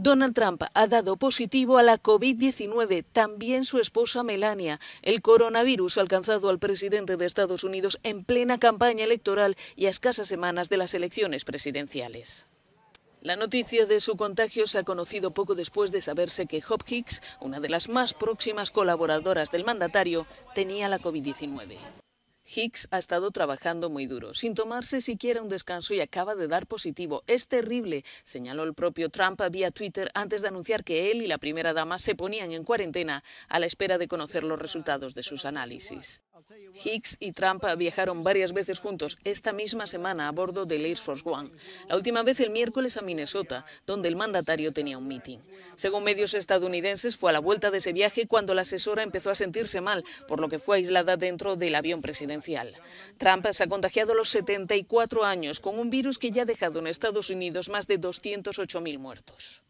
Donald Trump ha dado positivo a la COVID-19, también su esposa Melania. El coronavirus ha alcanzado al presidente de Estados Unidos en plena campaña electoral y a escasas semanas de las elecciones presidenciales. La noticia de su contagio se ha conocido poco después de saberse que Hop Hicks, una de las más próximas colaboradoras del mandatario, tenía la COVID-19. Hicks ha estado trabajando muy duro, sin tomarse siquiera un descanso y acaba de dar positivo. Es terrible, señaló el propio Trump vía Twitter antes de anunciar que él y la primera dama se ponían en cuarentena a la espera de conocer los resultados de sus análisis. Hicks y Trump viajaron varias veces juntos esta misma semana a bordo del Air Force One, la última vez el miércoles a Minnesota, donde el mandatario tenía un meeting. Según medios estadounidenses, fue a la vuelta de ese viaje cuando la asesora empezó a sentirse mal, por lo que fue aislada dentro del avión presidencial Trampas Trump se ha contagiado a los 74 años con un virus que ya ha dejado en Estados Unidos más de 208.000 muertos.